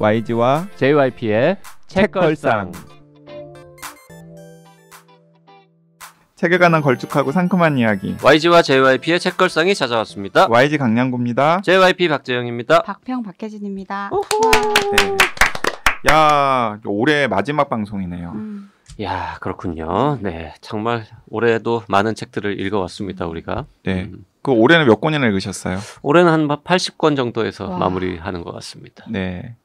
YG와 JYP의 책걸상. 책에 관한 걸쭉하고 상큼한 이야기. YG와 JYP의 책걸상이 찾아왔습니다. YG 강량구입니다. JYP 박재영입니다. 박평 박혜진입니다. 네. 야, 올해 마지막 방송이네요. 음. 야, 그렇군요. 네, 정말 올해도 많은 책들을 읽어왔습니다. 우리가. 네. 음. 그 올해는 몇 권이나 읽으셨어요? 올해는 한 80권 정도에서 와. 마무리하는 것 같습니다. 네.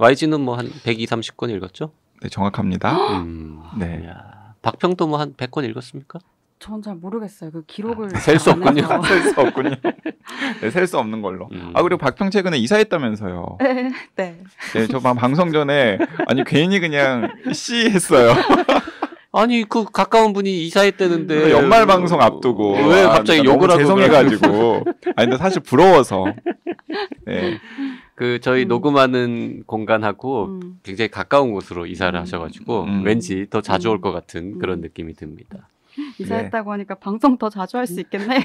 YG는 뭐 한 120, 30권 읽었죠? 네, 정확합니다. 음, 네. 야. 박평도 뭐 한 100권 읽었습니까? 전 잘 모르겠어요. 그 기록을 아, 셀수 없군요. 셀 수 없군요. 네, 셀 수 없는 걸로. 음. 아 그리고 박평 최근에 이사했다면서요. 네. 네, 네 저 방송 전에 아니 괜히 그냥 씨 했어요. 아니 그 가까운 분이 이사했다는데 그 연말 방송 앞두고 왜 갑자기 아, 욕을 하고 죄송해가지고 아니 근데 사실 부러워서 네. 그 저희 음. 녹음하는 공간하고 음. 굉장히 가까운 곳으로 이사를 음. 하셔가지고 음. 왠지 더 자주 올것 음. 같은 그런 느낌이 듭니다. 이사했다고 네. 하니까 방송 더 자주 할 수 있겠네.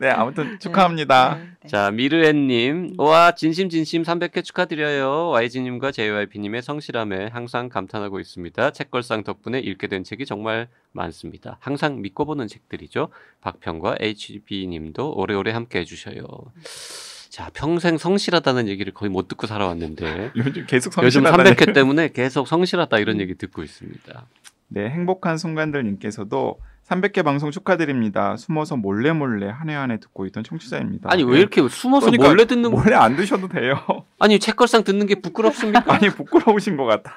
네, 아무튼 네. 축하합니다. 네, 네, 자, 미르앤님, 와, 진심진심 300회 축하드려요. YG님과 JYP님의 성실함에 항상 감탄하고 있습니다. 책걸상 덕분에 읽게 된 책이 정말 많습니다. 항상 믿고 보는 책들이죠. 박평과 HB님도 오래오래 함께 해주셔요. 자 평생 성실하다는 얘기를 거의 못 듣고 살아왔는데 요즘 계속 성실하다는... 요즘 300회 때문에 계속 성실하다 이런 얘기 듣고 있습니다. 네, 행복한 순간들님께서도 300개 방송 축하드립니다. 숨어서 몰래 몰래 한 해 한 해 듣고 있던 청취자입니다. 아니 왜 예. 이렇게 숨어서 그러니까 몰래 듣는 몰래 안 드셔도 돼요. 아니 책걸상 듣는 게 부끄럽습니까? 아니 부끄러우신 것 같아.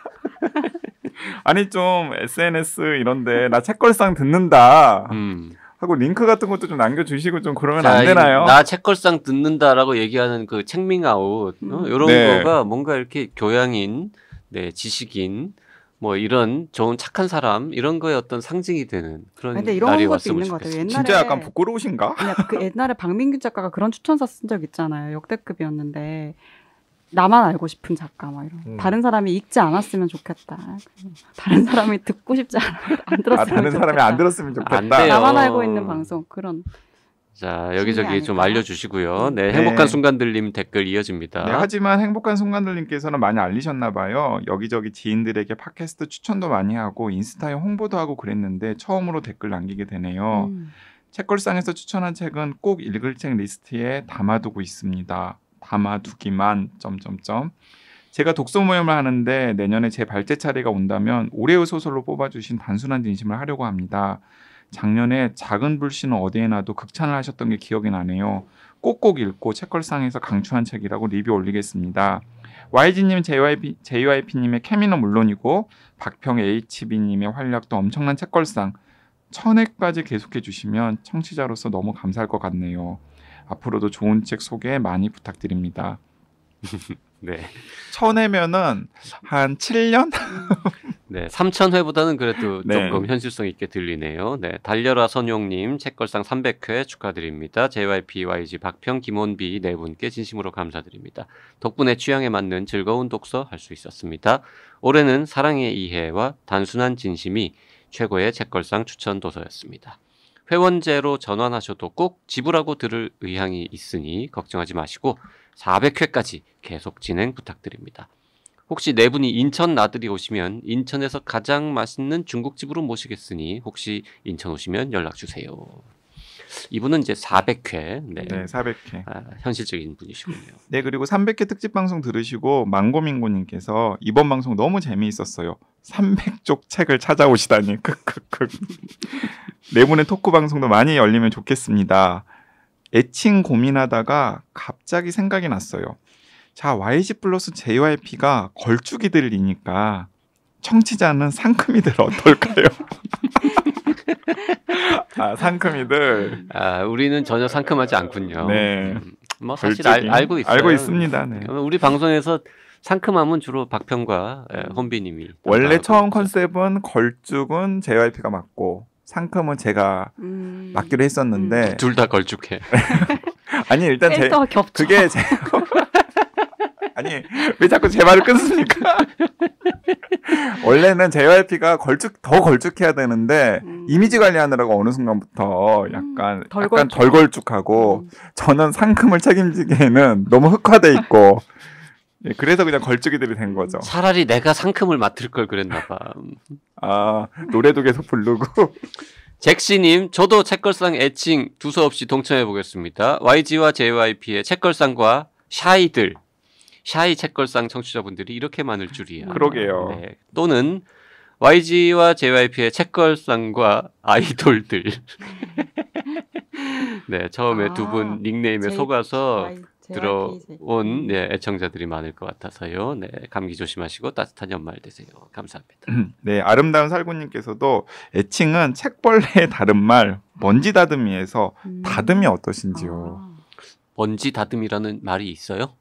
아니 좀 SNS 이런데 나 책걸상 듣는다. 음. 하고 링크 같은 것도 좀 남겨주시고 좀 그러면 자, 안 되나요? 나 책걸상 듣는다라고 얘기하는 그 책밍아웃 어? 이런 음. 네. 거가 뭔가 이렇게 교양인, 네 지식인 뭐 이런 좋은 착한 사람 이런 거에 어떤 상징이 되는 그런 근데 이런 날이 것도 있는 것 같아요. 옛날에 진짜 약간 부끄러우신가? 그 옛날에 박민균 작가가 그런 추천서 쓴 적 있잖아요. 역대급이었는데 나만 알고 싶은 작가 막 이런 음. 다른 사람이 읽지 않았으면 좋겠다 다른 사람이 듣고 싶지 않아 안 들었으면 아, 다른 좋겠다. 사람이 안 들었으면 좋겠다 안 나만 알고 있는 방송 그런 자 여기저기 좀 알려주시고요 음. 네, 네, 행복한 순간들님 댓글 이어집니다 네, 하지만 행복한 순간들님께서는 많이 알리셨나 봐요 여기저기 지인들에게 팟캐스트 추천도 많이 하고 인스타에 홍보도 하고 그랬는데 처음으로 댓글 남기게 되네요 음. 책걸상에서 추천한 책은 꼭 읽을 책 리스트에 담아두고 있습니다 담아두기만 점점점 제가 독서 모임을 하는데 내년에 제 발제 차례가 온다면 올해의 소설로 뽑아주신 단순한 진심을 하려고 합니다. 작년에 작은 불씨는 어디에나도 극찬을 하셨던 게 기억이 나네요. 꼭꼭 읽고 책걸상에서 강추한 책이라고 리뷰 올리겠습니다. YG님, JYP, JYP님의 케미는 물론이고 박평 HB님의 활약도 엄청난 책걸상 천회까지 계속해 주시면 청취자로서 너무 감사할 것 같네요. 앞으로도 좋은 책 소개 많이 부탁드립니다. 네. 쳐내면은 한 7년? 네, 3,000회보다는 그래도 네. 조금 현실성 있게 들리네요. 네, 달려라 선용님, 책걸상 300회 축하드립니다. JYPYG 박평, 김원비 네 분께 진심으로 감사드립니다. 덕분에 취향에 맞는 즐거운 독서 할 수 있었습니다. 올해는 사랑의 이해와 단순한 진심이 최고의 책걸상 추천 도서였습니다. 회원제로 전환하셔도 꼭 지불하고 들을 의향이 있으니 걱정하지 마시고 400회까지 계속 진행 부탁드립니다. 혹시 네 분이 인천 나들이 오시면 인천에서 가장 맛있는 중국집으로 모시겠으니 혹시 인천 오시면 연락 주세요. 이분은 이제 400회. 네, 네 400회. 아, 현실적인 분이시군요. 네, 그리고 300회 특집 방송 들으시고 망고민고님께서 이번 방송 너무 재미있었어요. 300쪽 책을 찾아오시다니 크크크. 내분의 네 토크 방송도 많이 열리면 좋겠습니다. 애칭 고민하다가 갑자기 생각이 났어요. 자, YG 플러스 JYP가 걸쭉이들이니까 청취자는 상큼이들 어떨까요? 아, 상큼이들. 아, 우리는 전혀 상큼하지 않군요. 네. 음, 뭐 사실 알, 고 있어요. 알고 있습니다. 네. 우리 방송에서 상큼함은 주로 박평과 혼비님이 원래 처음 컨셉은 걸쭉은 JYP가 맡고 상큼은 제가 음... 맡기로 했었는데 음. 둘다 걸쭉해. 아니 일단 제 겹쳐. 그게 제 아니 왜 자꾸 제 말을 끊습니까? 원래는 JYP가 걸쭉 더 걸쭉해야 되는데 음. 이미지 관리하느라고 어느 순간부터 음, 약간 음, 덜 약간 걸쭉. 덜 걸쭉하고 음. 저는 상큼을 책임지기에는 너무 흑화돼 있고 예, 그래서 그냥 걸쭉이들이 된 거죠. 차라리 내가 상큼을 맡을 걸 그랬나 봐. 음. 아 노래도 계속 부르고. 잭시님, 저도 책걸상 애칭 두서없이 동참해 보겠습니다. YG와 JYP의 책걸상과 샤이들 샤이 책걸상 청취자분들이 이렇게 많을 줄이야. 음. 그러게요. 네. 또는 YG와 JYP의 책걸상과 아이돌들. 네, 처음에 아, 두분 닉네임에 J, 속아서 Y, 들어온 음. 네, 애청자들이 많을 것 같아서요. 네, 감기 조심하시고 따뜻한 연말 되세요. 감사합니다. 음. 네, 아름다운 살구님께서도 애칭은 책벌레의 다른 말 먼지 다듬이에서 음. 다듬이 어떠신지요? 아. 먼지 다듬이라는 말이 있어요?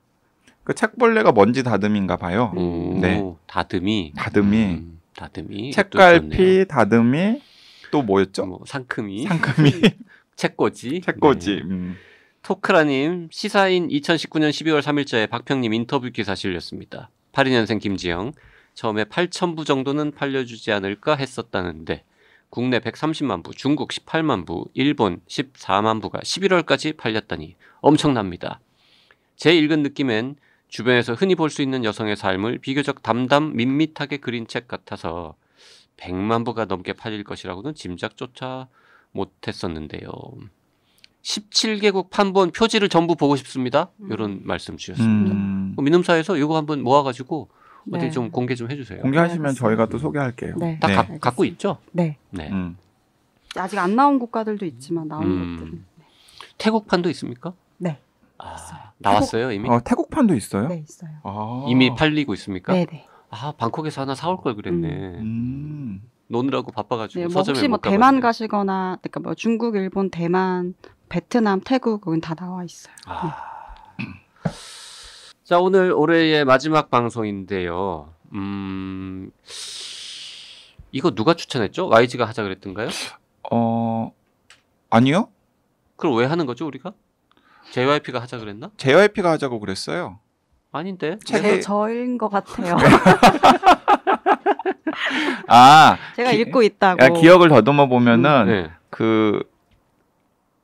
그 책벌레가 먼지 다듬인가 봐요. 오, 네. 다듬이. 다듬이. 음, 다듬이. 책갈피, 다듬이. 또 뭐였죠? 뭐, 상큼이. 상큼이. 책꽂이. 책꽂이. 네. 음. 토크라님 시사인 2019년 12월 3일자에 박평님 인터뷰 기사 실렸습니다. 82년생 김지영 처음에 8천 부 정도는 팔려주지 않을까 했었다는데 국내 130만 부, 중국 18만 부, 일본 14만 부가 11월까지 팔렸다니 엄청납니다. 제 읽은 느낌엔 주변에서 흔히 볼 수 있는 여성의 삶을 비교적 담담 밋밋하게 그린 책 같아서 100만 부가 넘게 팔릴 것이라고는 짐작조차 못했었는데요. 17개국 판본 표지를 전부 보고 싶습니다. 음. 이런 말씀 주셨습니다. 음. 민음사에서 이거 한번 모아가지고 어떻게 네. 좀 공개 좀 해주세요. 공개하시면 네, 저희가 또 소개할게요. 네. 다 네. 가, 갖고 있죠? 네. 네. 음. 아직 안 나온 국가들도 있지만 나온 음. 것들 네. 태국판도 있습니까? 네. 아, 나왔어요 이미? 어, 태국판도 있어요? 네, 있어요. 아. 이미 팔리고 있습니까? 네, 네. 아 방콕에서 하나 사올 걸 그랬네. 음. 노느라고 음. 바빠가지고 네, 뭐 서점에 혹시 뭐못 가봤네. 대만 가시거나 그러니까 뭐 중국, 일본, 대만, 베트남, 태국 거긴 다 나와 있어요. 아. 네. 자 오늘 올해의 마지막 방송인데요. 음 이거 누가 추천했죠? YG가 하자 그랬던가요? 어 아니요? 그럼 왜 하는 거죠 우리가? JYP가 하자 그랬나? JYP가 하자고 그랬어요. 아닌데? 책이... 저인 것 같아요. 아 제가 기... 읽고 있다고. 야, 기억을 더듬어 보면은 음, 네. 그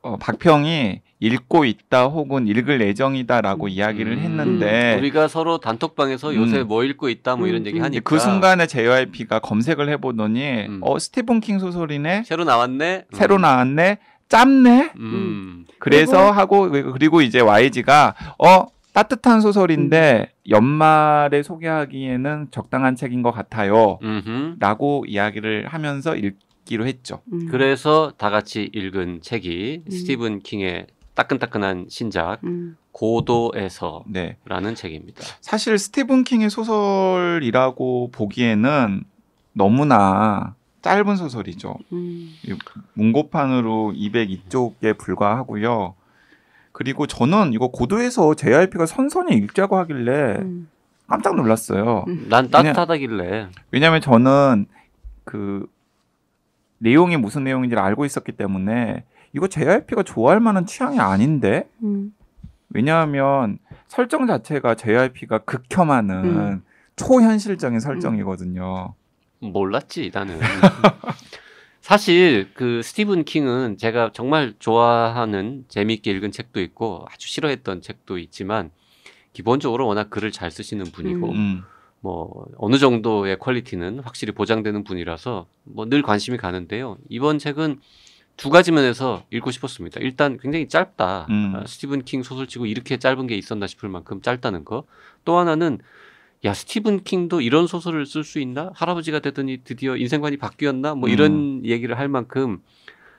어, 박평이 읽고 있다 혹은 읽을 예정이다라고 음, 이야기를 음. 했는데 음. 우리가 서로 단톡방에서 음. 요새 뭐 읽고 있다 뭐 이런 얘기 하니까 그 순간에 JYP가 검색을 해보더니 어 스티븐 킹 소설이네 새로 나왔네 새로 나왔네 짧네. 음. 음. 그래서 하고 그리고 이제 YG가 어 따뜻한 소설인데 음. 연말에 소개하기에는 적당한 책인 것 같아요. 라고 이야기를 하면서 읽기로 했죠. 음. 그래서 다 같이 읽은 책이 음. 스티븐 킹의 따끈따끈한 신작 음. 고도에서라는 네. 책입니다. 사실 스티븐 킹의 소설이라고 보기에는 너무나 짧은 소설이죠. 음. 문고판으로 202쪽에 불과하고요. 그리고 저는 이거 고도에서 JRP가 선선히 읽자고 하길래 음. 깜짝 놀랐어요. 음. 난 따뜻하다길래. 왜냐면 저는 그 내용이 무슨 내용인지를 알고 있었기 때문에 이거 JRP가 좋아할 만한 취향이 아닌데 음. 왜냐하면 설정 자체가 JRP가 극혐하는 음. 초현실적인 설정이거든요. 몰랐지 나는. 사실 그 스티븐 킹은 제가 정말 좋아하는 재미있게 읽은 책도 있고 아주 싫어했던 책도 있지만 기본적으로 워낙 글을 잘 쓰시는 분이고 음. 음. 뭐 어느 정도의 퀄리티는 확실히 보장되는 분이라서 뭐 늘 관심이 가는데요. 이번 책은 두 가지 면에서 읽고 싶었습니다. 일단 굉장히 짧다. 음. 아, 스티븐 킹 소설치고 이렇게 짧은 게 있었나 싶을 만큼 짧다는 거. 또 하나는 야 스티븐 킹도 이런 소설을 쓸 수 있나? 할아버지가 되더니 드디어 인생관이 바뀌었나? 뭐 음. 이런 음. 얘기를 할 만큼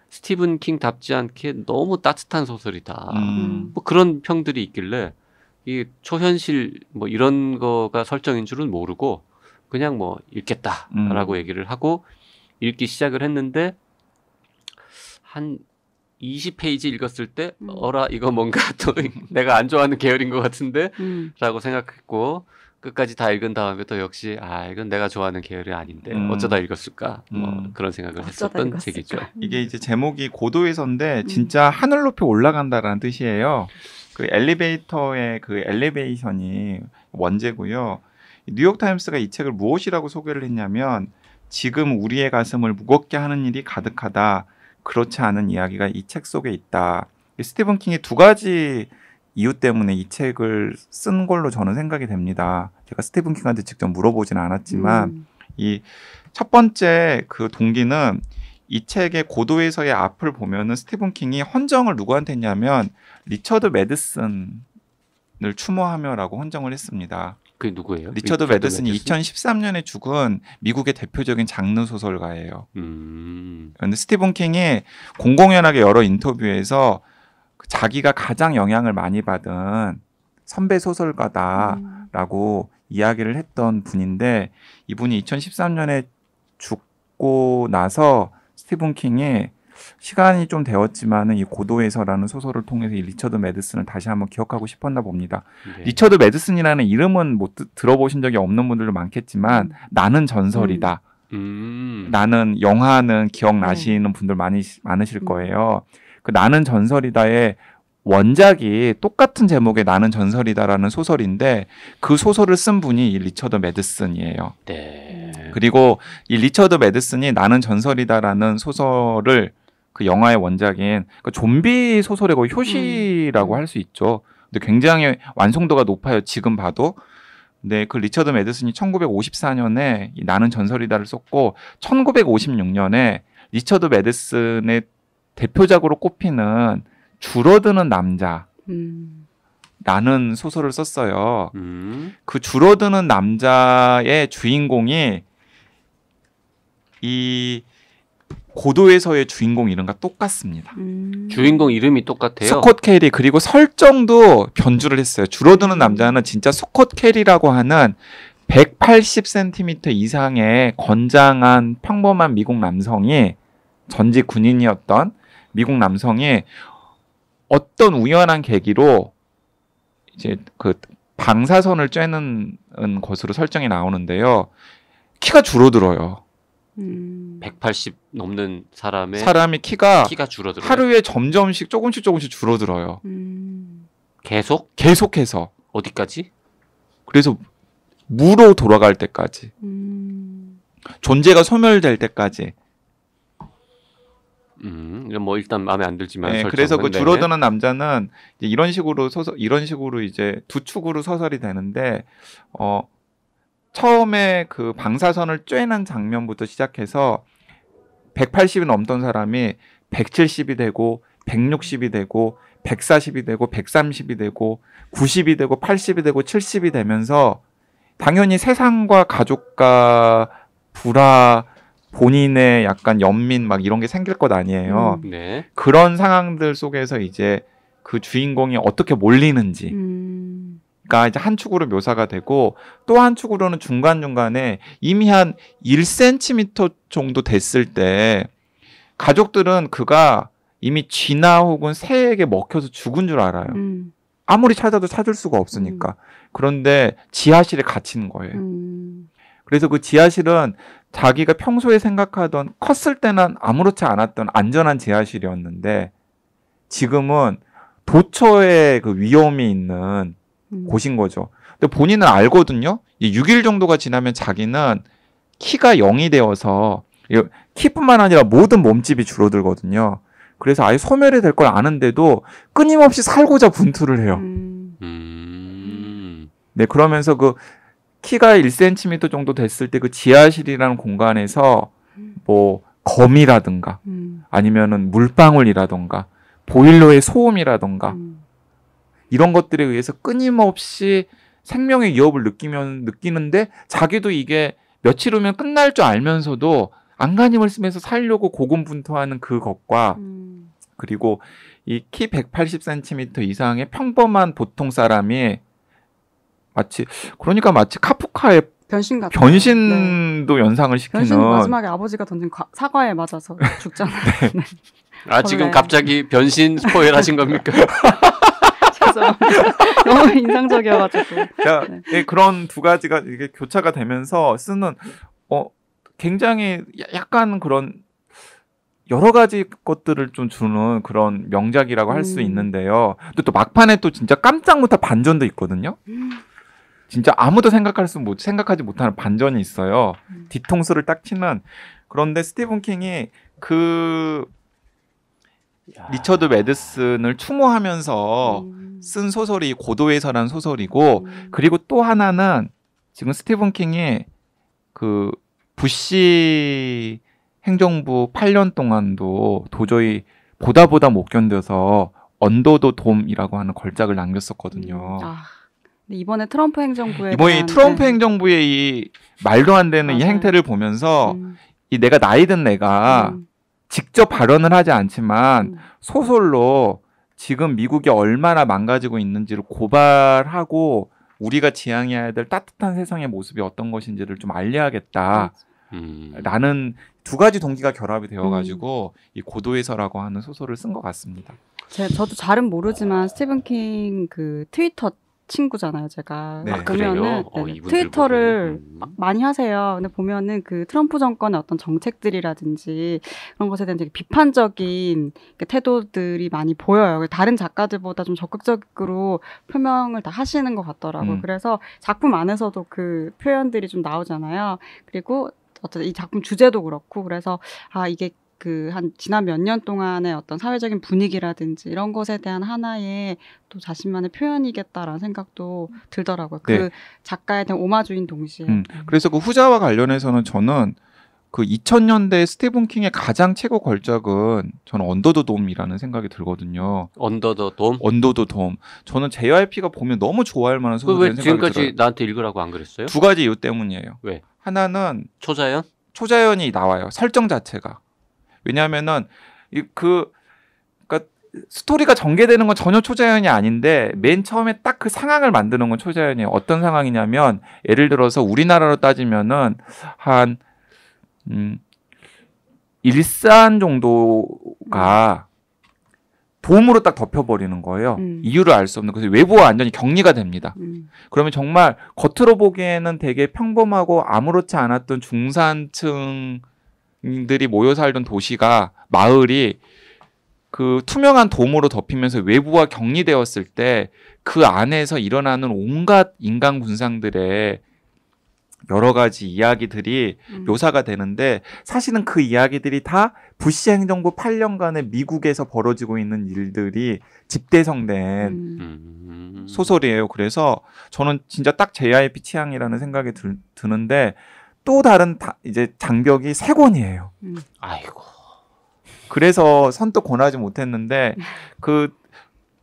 스티븐 킹답지 않게 너무 따뜻한 소설이다. 음. 뭐 그런 평들이 있길래 이 초현실 뭐 이런 거가 설정인 줄은 모르고 그냥 뭐 읽겠다라고 음. 얘기를 하고 읽기 시작을 했는데 한 20페이지 읽었을 때 음. 어라 이거 뭔가 또 내가 안 좋아하는 계열인 것 같은데 음. 라고 생각했고 끝까지 다 읽은 다음에 또 역시 아 이건 내가 좋아하는 계열이 아닌데 음. 어쩌다 읽었을까 뭐 음. 그런 생각을 했었던 읽었을까? 책이죠. 음. 이게 이제 제목이 고도에서인데 음. 진짜 하늘 높이 올라간다라는 뜻이에요. 그 엘리베이터의 그 엘리베이션이 원제고요. 뉴욕 타임스가 이 책을 무엇이라고 소개를 했냐면 지금 우리의 가슴을 무겁게 하는 일이 가득하다. 그렇지 않은 이야기가 이 책 속에 있다. 스티븐 킹이 두 가지 이유 때문에 이 책을 쓴 걸로 저는 생각이 됩니다. 제가 스티븐 킹한테 직접 물어보지는 않았지만 음. 이첫 번째 그 동기는 이 책의 고도에서의 앞을 보면은 스티븐 킹이 헌정을 누구한테 했냐면 리처드 메드슨을 추모하며라고 헌정을 했습니다. 그 누구예요? 리처드, 메드슨이 매드슨? 2013년에 죽은 미국의 대표적인 장르 소설가예요. 음. 그런데 스티븐 킹이 공공연하게 여러 인터뷰에서 자기가 가장 영향을 많이 받은 선배 소설가다라고 음. 이야기를 했던 분인데 이분이 2013년에 죽고 나서 스티븐 킹이 시간이 좀 되었지만은 이 고도에서라는 소설을 통해서 이 리처드 매드슨을 다시 한번 기억하고 싶었나 봅니다. 네. 리처드 매드슨이라는 이름은 못 뭐 들어보신 적이 없는 분들도 많겠지만 음. 나는 전설이다. 음. 나는 영화는 기억나시는 네. 분들 많이 많으실 음. 거예요. 음. 그 나는 전설이다의 원작이 똑같은 제목의 나는 전설이다라는 소설인데 그 소설을 쓴 분이 이 리처드 메드슨이에요. 네. 그리고 이 리처드 메드슨이 나는 전설이다라는 소설을 그 영화의 원작인 그 좀비 소설의 거의 효시라고 음. 할수 있죠. 근데 굉장히 완성도가 높아요. 지금 봐도. 네, 그 리처드 메드슨이 1954년에 나는 전설이다를 썼고 1956년에 리처드 메드슨의 대표작으로 꼽히는 줄어드는 남자. 음. 라는 소설을 썼어요. 음. 그 줄어드는 남자의 주인공이 이 고도에서의 주인공 이름과 똑같습니다. 음. 주인공 이름이 똑같아요. 스콧 캐리 그리고 설정도 변주를 했어요. 줄어드는 음. 남자는 진짜 스콧 캐리라고 하는 180cm 이상의 건장한 평범한 미국 남성이 전직 군인이었던 미국 남성이 어떤 우연한 계기로 이제 그 방사선을 쬐는 것으로 설정이 나오는데요. 키가 줄어들어요. 180 음. 넘는 사람의 사람의 키가 키가 줄어들어요. 하루에 점점씩 조금씩 조금씩 줄어들어요. 음. 계속 계속해서 어디까지? 그래서 무로 돌아갈 때까지 음. 존재가 소멸될 때까지 음, 뭐 일단 마음에 안 들지만 네, 그래서 그 줄어드는 남자는 이제 이런 식으로 서서 이런 식으로 이제 두 축으로 서설이 되는데 어 처음에 그 방사선을 쬐는 장면부터 시작해서 180이 넘던 사람이 170이 되고 160이 되고 140이 되고 130이 되고 90이 되고 80이 되고 70이 되면서 당연히 세상과 가족과 불화 본인의 약간 연민 막 이런 게 생길 것 아니에요. 음, 네. 그런 상황들 속에서 이제 그 주인공이 어떻게 몰리는지. 음. 그니까 이제 한 축으로 묘사가 되고 또 한 축으로는 중간중간에 이미 한 1cm 정도 됐을 때 가족들은 그가 이미 쥐나 혹은 새에게 먹혀서 죽은 줄 알아요. 음. 아무리 찾아도 찾을 수가 없으니까. 음. 그런데 지하실에 갇히는 거예요. 음. 그래서 그 지하실은 자기가 평소에 생각하던 컸을 때는 아무렇지 않았던 안전한 지하실이었는데 지금은 도처에 그 위험이 있는 음. 곳인 거죠. 근데 본인은 알거든요. 6일 정도가 지나면 자기는 키가 0이 되어서 키뿐만 아니라 모든 몸집이 줄어들거든요. 그래서 아예 소멸이 될 걸 아는데도 끊임없이 살고자 분투를 해요. 음. 음. 네, 그러면서 그 키가 1cm 정도 됐을 때 그 지하실이라는 공간에서 뭐거미라든가 아니면은 물방울이라든가 보일러의 소음이라든가 이런 것들에 의해서 끊임없이 생명의 위협을 느끼면 느끼는데 자기도 이게 며칠 후면 끝날 줄 알면서도 안간힘을 쓰면서 살려고 고군분투하는 그 것과 음. 그리고 이 키 180cm 이상의 평범한 보통 사람이 마치 그러니까 마치 카프카의 변신 같은 변신도 네. 연상을 시키는 변신 마지막에 아버지가 던진 과, 사과에 맞아서 죽잖아요. 네. 네. 아 지금 갑자기 변신 스포일 하신 겁니까? 너무 인상적이어가지고. 야, 네. 예, 그런 두 가지가 이게 교차가 되면서 쓰는 어 굉장히 약간 그런 여러 가지 것들을 좀 주는 그런 명작이라고 할수 음. 있는데요. 근또 막판에 또 진짜 깜짝 못할 반전도 있거든요. 음. 진짜 아무도 생각할 수 못, 생각하지 못하는 반전이 있어요. 음. 뒤통수를 딱 치는. 그런데 스티븐 킹이 그 야. 리처드 메드슨을 추모하면서 음. 쓴 소설이 고도에서란 소설이고 음. 그리고 또 하나는 지금 스티븐 킹이 그 부시 행정부 8년 동안도 도저히 보다 보다 못 견뎌서 언더도 돔이라고 하는 걸작을 남겼었거든요. 음. 아. 이번에 트럼프 행정부에 이번에 트럼프 네. 행정부의 이 말도 안 되는 맞아요. 이 행태를 보면서 음. 이 내가 나이 든 내가 음. 직접 발언을 하지 않지만 음. 소설로 지금 미국이 얼마나 망가지고 있는지를 고발하고 우리가 지향해야 될 따뜻한 세상의 모습이 어떤 것인지를 좀 알려야겠다. 음. 라는 두 가지 동기가 결합이 되어가지고 음. 이 고도에서라고 하는 소설을 쓴 것 같습니다. 제, 저도 잘은 모르지만 스티븐 킹 그 트위터 친구잖아요, 제가. 네. 아, 그러면은 어, 트위터를 음. 많이 하세요. 근데 보면은 그 트럼프 정권의 어떤 정책들이라든지 그런 것에 대한 되게 비판적인 그 태도들이 많이 보여요. 다른 작가들보다 좀 적극적으로 표명을 다 하시는 것 같더라고요. 음. 그래서 작품 안에서도 그 표현들이 좀 나오잖아요. 그리고 어쨌든이 작품 주제도 그렇고 그래서 아 이게 그한 지난 몇 년 동안의 어떤 사회적인 분위기라든지 이런 것에 대한 하나의 또 자신만의 표현이겠다라는 생각도 들더라고요. 그 네. 작가에 대한 오마주인 동시에. 음, 음. 그래서 그 후자와 관련해서는 저는 그 2000년대 스티븐 킹의 가장 최고 걸작은 저는 언더더 돔이라는 생각이 들거든요. 언더더 돔? 언더더 돔. 저는 JYP가 보면 너무 좋아할 만한 소설인 생각이 지금까지 나한테 읽으라고 안 그랬어요? 두 가지 이유 때문이에요. 왜? 하나는 초자연? 초자연이 나와요. 설정 자체가. 왜냐하면은 그그까 그러니까 스토리가 전개되는 건 전혀 초자연이 아닌데 맨 처음에 딱 그 상황을 만드는 건 초자연이에요. 어떤 상황이냐면 예를 들어서 우리나라로 따지면은 한 음, 일산 정도가 돔으로 딱 덮여버리는 거예요. 음. 이유를 알 수 없는. 그래서 외부와 완전히 격리가 됩니다. 음. 그러면 정말 겉으로 보기에는 되게 평범하고 아무렇지 않았던 중산층 사람들이 모여 살던 도시가 마을이 그 투명한 돔으로 덮이면서 외부와 격리되었을 때 그 안에서 일어나는 온갖 인간 군상들의 여러 가지 이야기들이 음. 묘사가 되는데 사실은 그 이야기들이 다 부시 행정부 8년간의 미국에서 벌어지고 있는 일들이 집대성된 음. 음. 소설이에요. 그래서 저는 진짜 딱 JIP 취향이라는 생각이 들, 드는데 또 다른 다, 이제 장벽이 세 권이에요. 음. 아이고. 그래서 선뜻 권하지 못했는데 그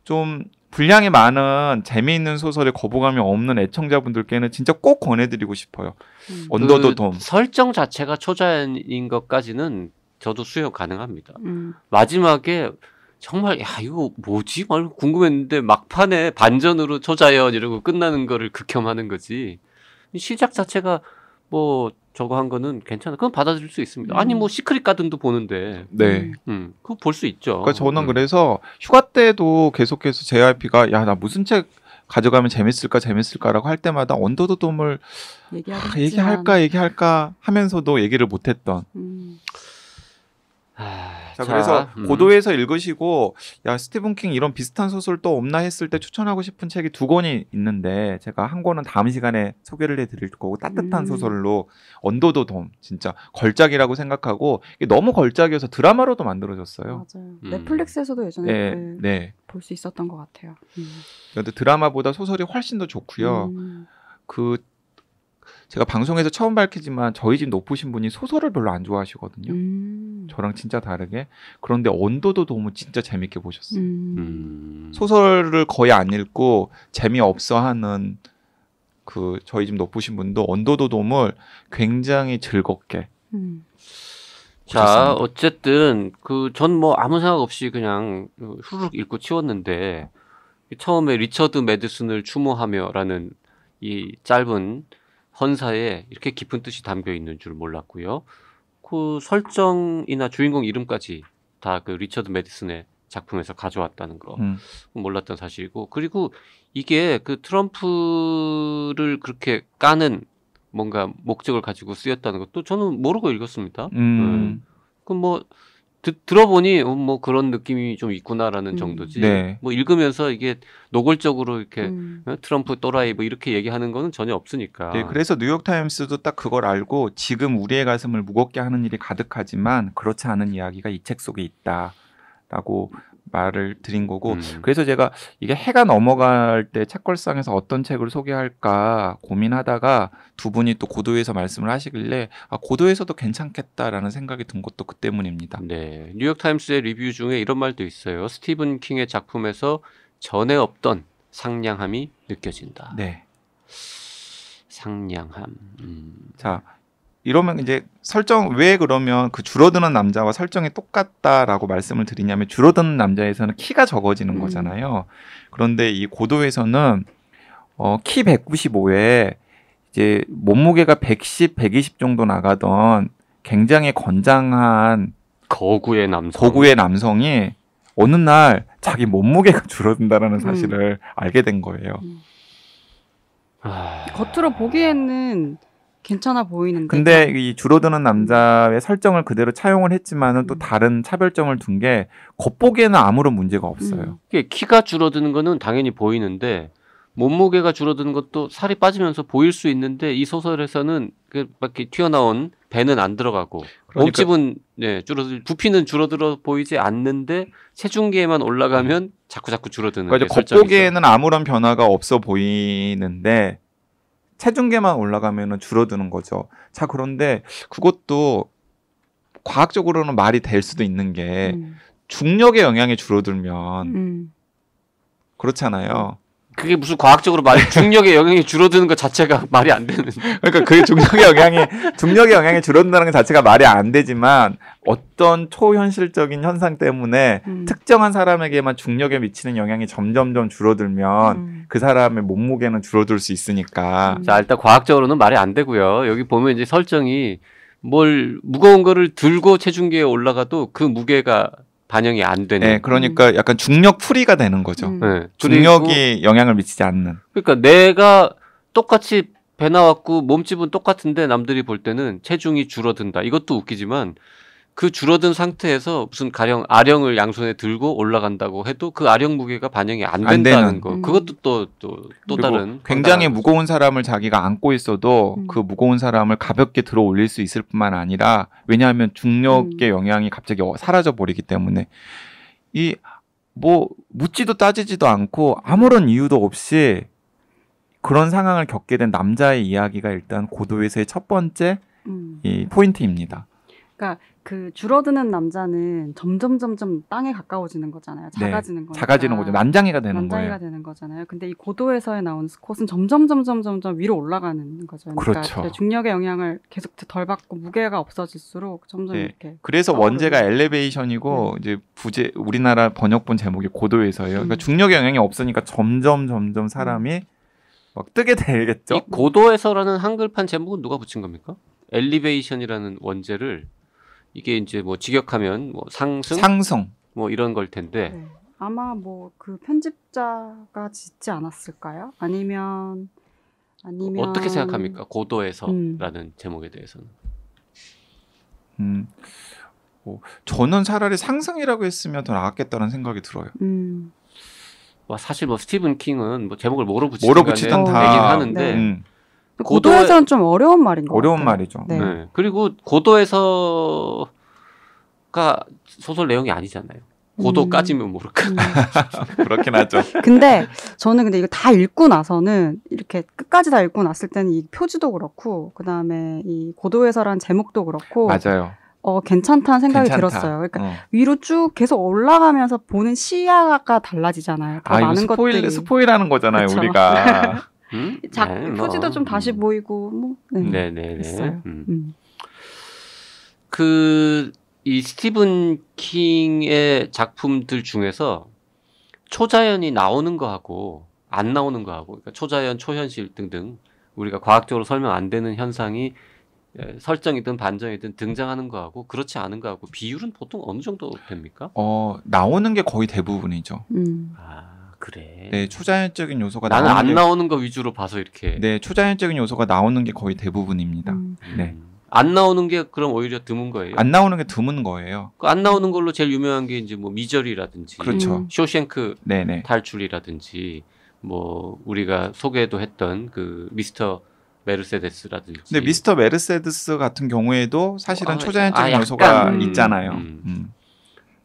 좀 분량이 많은 재미있는 소설에 거부감이 없는 애청자분들께는 진짜 꼭 권해드리고 싶어요. 음. 언더도 그 설정 자체가 초자연인 것까지는 저도 수용 가능합니다. 음. 마지막에 정말 야 이거 뭐지? 말 궁금했는데 막판에 반전으로 초자연 이러고 끝나는 거를 극혐하는 거지. 시작 자체가 뭐 저거 한 거는 괜찮아. 그건 받아들일 수 있습니다. 아니 뭐 음. 시크릿 가든도 보는데. 네. 음, 음. 그거 볼 수 있죠. 그러니까 저는 음. 그래서 휴가 때도 계속해서 JYP가 야 나 무슨 책 가져가면 재밌을까 재밌을까라고 할 때마다 언더도 돔을 아, 얘기할까 얘기할까 하면서도 얘기를 못했던. 음. 아... 자, 그래서 음. 고도에서 읽으시고 야 스티븐 킹 이런 비슷한 소설 도 없나 했을 때 추천하고 싶은 책이 두 권이 있는데 제가 한 권은 다음 시간에 소개를 해드릴 거고 따뜻한 음. 소설로 언더도 돔 진짜 걸작이라고 생각하고 너무 걸작이어서 드라마로도 만들어졌어요. 맞아요. 음. 넷플릭스에서도 예전에 네, 그 네. 볼수 있었던 것 같아요. 음. 그런데 드라마보다 소설이 훨씬 더 좋고요. 음. 그 제가 방송에서 처음 밝히지만 저희 집 높으신 분이 소설을 별로 안 좋아하시거든요. 음. 음. 저랑 진짜 다르게 그런데 언더도 너무 진짜 재밌게 보셨어요. 음. 음. 소설을 거의 안 읽고 재미없어 하는 그 저희 집 높으신 분도 언더도 돔을 굉장히 즐겁게 음. 자, 어쨌든 그 전 뭐 아무 생각 없이 그냥 후룩 읽고 치웠는데 처음에 리처드 매드슨을 추모하며라는 이 짧은 헌사에 이렇게 깊은 뜻이 담겨 있는 줄 몰랐고요. 그 설정이나 주인공 이름까지 다 그 리처드 메디슨의 작품에서 가져왔다는 거 음. 몰랐던 사실이고 그리고 이게 그 트럼프를 그렇게 까는 뭔가 목적을 가지고 쓰였다는 것도 저는 모르고 읽었습니다. 음. 음. 네. 그뭐 듣, 들어보니 음, 뭐 그런 느낌이 좀 있구나라는 음. 정도지. 네. 뭐 읽으면서 이게 노골적으로 이렇게 음. 어, 트럼프 또라이 뭐 이렇게 얘기하는 거는 전혀 없으니까. 네, 그래서 뉴욕 타임스도 딱 그걸 알고 지금 우리의 가슴을 무겁게 하는 일이 가득하지만 그렇지 않은 이야기가 이 책 속에 있다라고 말을 드린 거고 음. 그래서 제가 이게 해가 넘어갈 때 책걸상에서 어떤 책을 소개할까 고민하다가 두 분이 또 고도에서 말씀을 하시길래 아, 고도에서도 괜찮겠다라는 생각이 든 것도 그 때문입니다. 네, 뉴욕 타임스의 리뷰 중에 이런 말도 있어요. 스티븐 킹의 작품에서 전에 없던 상냥함이 느껴진다. 네. 상냥함. 음. 자, 이러면 이제 설정 왜 그러면 그 줄어드는 남자와 설정이 똑같다라고 말씀을 드리냐면 줄어드는 남자에서는 키가 적어지는 음. 거잖아요. 그런데 이 고도에서는 어, 키 195에 이제 몸무게가 110, 120 정도 나가던 굉장히 건장한 거구의 남성 거구의 남성이 어느 날 자기 몸무게가 줄어든다라는 음. 사실을 음. 알게 된 거예요. 음. 아... 겉으로 보기에는 괜찮아 보이는데. 근데 이 줄어드는 남자의 설정을 그대로 차용을 했지만은 음. 또 다른 차별점을 둔 게 겉보기에는 아무런 문제가 없어요. 음. 이게 키가 줄어드는 거는 당연히 보이는데 몸무게가 줄어드는 것도 살이 빠지면서 보일 수 있는데 이 소설에서는 그막 튀어나온 배는 안 들어가고 그러니까, 몸집은 네, 줄어들 부피는 줄어들어 보이지 않는데 체중계에만 올라가면 자꾸 자꾸 줄어드는. 그러니까 겉보기에는 아무런 변화가 없어 보이는데 체중계만 올라가면 줄어드는 거죠. 자, 그런데 그것도 과학적으로는 말이 될 수도 있는 게 음. 중력의 영향이 줄어들면 음. 그렇잖아요. 그게 무슨 과학적으로 말이 중력의 영향이 줄어드는 것 자체가 말이 안 되는. 그러니까 그게 중력의 영향이 중력의 영향이 줄어든다는 것 자체가 말이 안 되지만 어떤 초현실적인 현상 때문에 음. 특정한 사람에게만 중력에 미치는 영향이 점점점 줄어들면 음. 그 사람의 몸무게는 줄어들 수 있으니까. 음. 자 일단 과학적으로는 말이 안 되고요. 여기 보면 이제 설정이 뭘 무거운 거를 들고 체중계에 올라가도 그 무게가 반영이 안 되는. 네, 그러니까 약간 중력 풀이가 되는 거죠. 음. 네, 중력이 영향을 미치지 않는. 그러니까 내가 똑같이 배 나왔고 몸집은 똑같은데 남들이 볼 때는 체중이 줄어든다. 이것도 웃기지만 그 줄어든 상태에서 무슨 가령 아령을 양손에 들고 올라간다고 해도 그 아령 무게가 반영이 안 된다는 안 거. 음. 그것도 또 또 또 다른 굉장히 무거운 사람을 자기가 안고 있어도 음. 그 무거운 사람을 가볍게 들어 올릴 수 있을 뿐만 아니라 왜냐하면 중력의 음. 영향이 갑자기 어, 사라져 버리기 때문에 이 뭐 묻지도 따지지도 않고 아무런 이유도 없이 그런 상황을 겪게 된 남자의 이야기가 일단 고도에서의 첫 번째 음. 이 포인트입니다. 그러니까 그 줄어드는 남자는 점점 점점 땅에 가까워지는 거잖아요. 네. 작아지는 네, 거니 작아지는 거죠. 난장이가 되는 난장이가 거예요. 되는 거잖아요. 근데 이 고도에서의 나온 스콧은 점점 점점 점점 위로 올라가는 거죠. 그러니까 그렇죠. 중력의 영향을 계속 덜 받고 무게가 없어질수록 점점 네. 이렇게. 그래서 원제가 엘리베이션이고 네. 이제 부제 우리나라 번역본 제목이 고도에서예요. 그러니까 음. 중력의 영향이 없으니까 점점 점점 음. 사람이 음. 막 뜨게 되겠죠. 이 고도에서라는 한글판 제목은 누가 붙인 겁니까? 엘리베이션이라는 원제를 이게 이제 뭐 직역하면 뭐 상승, 상성. 뭐 이런 걸 텐데 네. 아마 뭐 그 편집자가 짓지 않았을까요? 아니면 아니면 어떻게 생각합니까? 고도에서라는 음. 제목에 대해서는. 음. 뭐 저는 차라리 상승이라고 했으면 더 나았겠다는 생각이 들어요. 음. 와 뭐 사실 뭐 스티븐 킹은 뭐 제목을 뭐로 붙이든 뭐로 붙이든 다 하는데 네. 음. 고도에서는 좀 어려운 말인 것 어려운 같아요. 말이죠. 네. 네. 네. 그리고 고도에서가 소설 내용이 아니잖아요. 고도까지면 음... 모를까. 음. 그렇긴 하죠. 근데 저는 근데 이거 다 읽고 나서는 이렇게 끝까지 다 읽고 났을 때는 이 표지도 그렇고 그 다음에 이 고도에서란 제목도 그렇고 맞아요. 어 괜찮다는 생각이 괜찮다. 들었어요. 그러니까 어. 위로 쭉 계속 올라가면서 보는 시야가 달라지잖아요. 아, 많은 스포일, 것들이 스포일하는 거잖아요 그쵸? 우리가. 음? 작, 네, 뭐. 표지도 좀 다시 음. 보이고 뭐 네, 네, 있어 음. 음. 그이 스티븐 킹의 작품들 중에서 초자연이 나오는 거하고 안 나오는 거하고 그러니까 초자연, 초현실 등등 우리가 과학적으로 설명 안 되는 현상이 설정이든 반전이든 등장하는 거하고 그렇지 않은 거하고 비율은 보통 어느 정도 됩니까? 어 나오는 게 거의 대부분이죠. 음. 아. 그래. 네, 초자연적인 요소가 나는 나오는 안 나오는 거 위주로 봐서 이렇게. 네, 초자연적인 요소가 나오는 게 거의 대부분입니다. 음. 음. 네. 안 나오는 게 그럼 오히려 드문 거예요. 안 나오는 게 드문 거예요. 그안 나오는 걸로 제일 유명한 게 이제 뭐 미저리라든지, 그렇죠. 음. 쇼생크 네네. 네. 탈출이라든지, 뭐 우리가 소개도 했던 그 미스터 메르세데스라든지. 근데 미스터 메르세데스 같은 경우에도 사실은 아, 아 초자연적인 아, 요소가 있잖아요. 음. 음.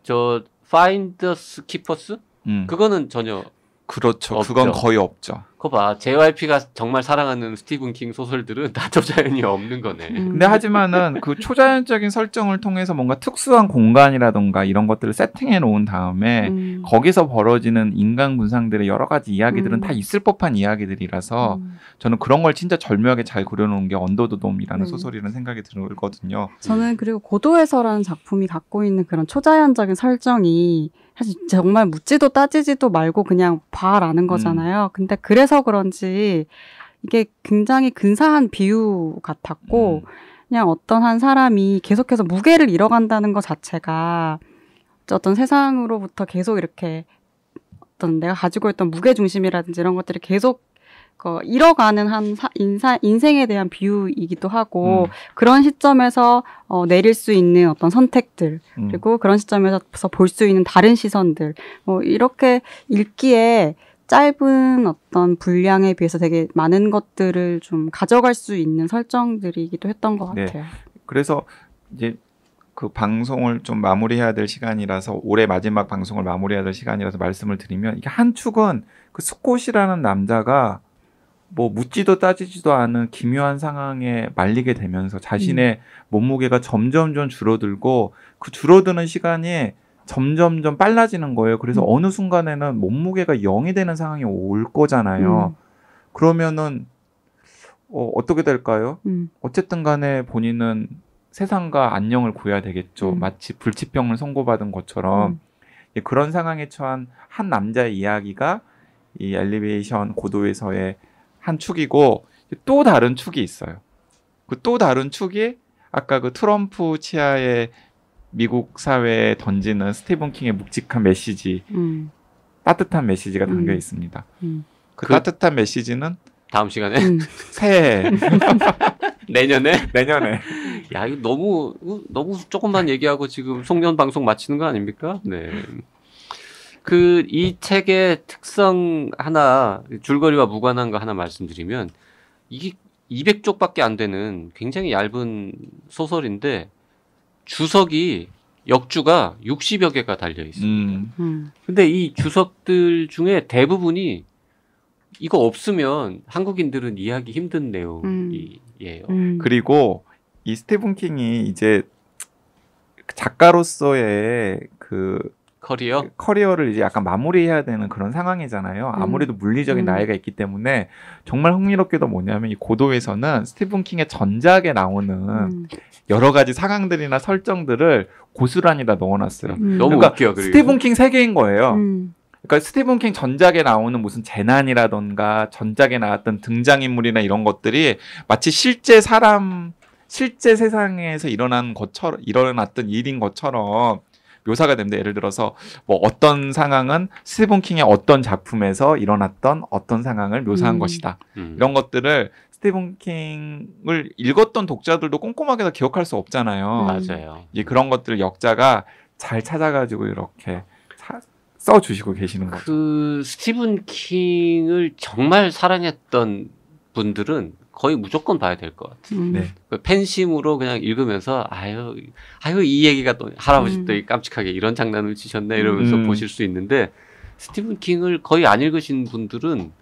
저 파인더스 키퍼스 음. 그거는 전혀 그렇죠. 없죠. 그건 거의 없죠. 그거 봐. JYP가 정말 사랑하는 스티븐 킹 소설들은 다 초자연이 없는 거네. 음. 근데 하지만은 그 초자연적인 설정을 통해서 뭔가 특수한 공간이라던가 이런 것들을 세팅해 놓은 다음에 음. 거기서 벌어지는 인간 군상들의 여러 가지 이야기들은 음. 다 있을 법한 이야기들이라서 음. 저는 그런 걸 진짜 절묘하게 잘 그려놓은 게 언더도돔이라는 음. 소설이라는 생각이 들거든요. 저는 그리고 고도에서라는 작품이 갖고 있는 그런 초자연적인 설정이 사실 정말 묻지도 따지지도 말고 그냥 봐라는 음. 거잖아요. 음. 근데 그래서 그런지 이게 굉장히 근사한 비유 같았고 음. 그냥 어떤 한 사람이 계속해서 무게를 잃어간다는 것 자체가 어떤 세상으로부터 계속 이렇게 어떤 내가 가지고 있던 무게 중심이라든지 이런 것들이 계속 그 잃어가는 한 인사, 인생에 대한 비유이기도 하고 음. 그런 시점에서 어, 내릴 수 있는 어떤 선택들 음. 그리고 그런 시점에서 볼 수 있는 다른 시선들 뭐 이렇게 읽기에 짧은 어떤 분량에 비해서 되게 많은 것들을 좀 가져갈 수 있는 설정들이기도 했던 것 네. 같아요. 네. 그래서 이제 그 방송을 좀 마무리해야 될 시간이라서 올해 마지막 방송을 마무리해야 될 시간이라서 말씀을 드리면 이게 한 축은 그 스콧이라는 남자가 뭐 묻지도 따지지도 않은 기묘한 상황에 말리게 되면서 자신의 음. 몸무게가 점점점 줄어들고 그 줄어드는 시간이 점점점 빨라지는 거예요. 그래서 음. 어느 순간에는 몸무게가 영이 되는 상황이 올 거잖아요. 음. 그러면은 어, 어떻게 될까요? 음. 어쨌든 간에 본인은 세상과 안녕을 구해야 되겠죠. 음. 마치 불치병을 선고받은 것처럼 음. 예, 그런 상황에 처한 한 남자의 이야기가 이 엘리베이션 고도에서의 한 축이고 또 다른 축이 있어요. 그 또 다른 축이 아까 그 트럼프 치하의 미국 사회에 던지는 스티븐 킹의 묵직한 메시지, 음. 따뜻한 메시지가 담겨 음. 있습니다. 음. 그, 그, 따뜻한 메시지는 다음 시간에 음. 새해 내년에 내년에 야 이거 너무 너무 조금만 얘기하고 지금 송년 방송 마치는 거 아닙니까? 네. 그이 책의 특성 하나 줄거리와 무관한 거 하나 말씀드리면 이게 200쪽밖에 안 되는 굉장히 얇은 소설인데 주석이 역주가 60여 개가 달려 있습니다. 음. 음. 근데 이 주석들 중에 대부분이 이거 없으면 한국인들은 이해하기 힘든 내용이에요. 음. 음. 그리고 이 스테븐 킹이 이제 작가로서의 그 커리어? 그 커리어를 이제 약간 마무리해야 되는 그런 상황이잖아요. 음. 아무래도 물리적인 음. 나이가 있기 때문에 정말 흥미롭게도 뭐냐면 이 고도에서는 스티븐 킹의 전작에 나오는 음. 여러 가지 상황들이나 설정들을 고스란히 다 넣어놨어요. 음. 그러니까 웃겨. 그리고. 스티븐 킹 세계인 거예요. 음. 그러니까 스티븐 킹 전작에 나오는 무슨 재난이라던가 전작에 나왔던 등장인물이나 이런 것들이 마치 실제 사람 실제 세상에서 일어난 것처럼 일어났던 일인 것처럼 묘사가 됩니다. 예를 들어서 뭐 어떤 상황은 스티븐 킹의 어떤 작품에서 일어났던 어떤 상황을 묘사한 음. 것이다. 음. 이런 것들을 스티븐 킹을 읽었던 독자들도 꼼꼼하게 다 기억할 수 없잖아요. 맞아요. 이 그런 것들을 역자가 잘 찾아가지고 이렇게 차, 써주시고 계시는 거죠. 그 스티븐 킹을 정말 사랑했던 분들은 거의 무조건 봐야 될 것 같아요. 음. 네. 그 팬심으로 그냥 읽으면서 아유 아유 이 얘기가 또 할아버지 음. 또 깜찍하게 이런 장난을 치셨네 이러면서 음. 보실 수 있는데 스티븐 킹을 거의 안 읽으신 분들은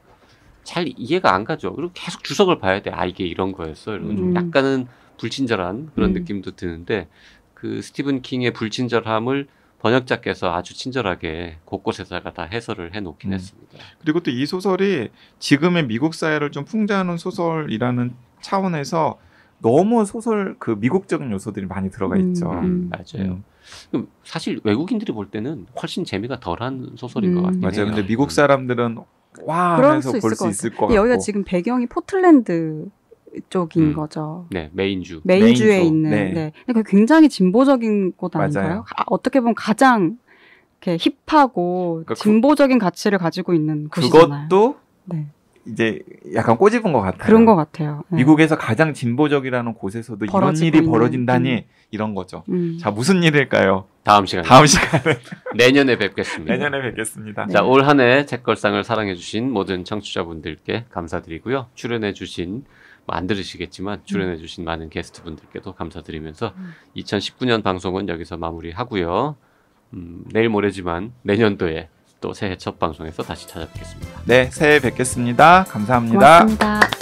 잘 이해가 안 가죠. 그리고 계속 주석을 봐야 돼. 아 이게 이런 거였어. 이런 좀 음. 약간은 불친절한 그런 음. 느낌도 드는데 그 스티븐 킹의 불친절함을 번역자께서 아주 친절하게 곳곳에다가 다 해설을 해 놓긴 음. 했습니다. 그리고 또 이 소설이 지금의 미국 사회를 좀 풍자하는 소설이라는 차원에서 너무 소설 그 미국적인 요소들이 많이 들어가 음, 있죠. 음, 음. 맞아요. 음. 사실 외국인들이 볼 때는 훨씬 재미가 덜한 소설인 것 음. 같아요. 맞아요. 근데 미국 사람들은 와 하면서 볼 수 있을 것 같고. 여기가 지금 배경이 포틀랜드 쪽인 음. 거죠. 네, 메인주. 메인주에 메인주. 있는. 네. 네. 그러 굉장히 진보적인 곳 아닌가요? 아, 어떻게 보면 가장 이렇게 힙하고 그러니까 그 진보적인 그, 가치를 가지고 있는 곳이잖아요. 그것도 네. 이제 약간 꼬집은 것 같아요. 그런 것 같아요. 네. 미국에서 가장 진보적이라는 곳에서도 이런 일이 벌어진다니 음. 이런 거죠. 음. 자 무슨 일일까요? 다음 시간에 다음 시간에 내년에 뵙겠습니다. 내년에 뵙겠습니다. 네. 자올 한 해 책걸상을 사랑해주신 모든 청취자분들께 감사드리고요. 출연해주신 안 들으시겠지만 음. 출연해 주신 많은 게스트 분들께도 감사드리면서 2019년 음. 방송은 여기서 마무리하고요. 음, 내일 모레지만 내년도에 또 새해 첫 방송에서 다시 찾아뵙겠습니다. 네, 새해 뵙겠습니다 감사합니다 고맙습니다.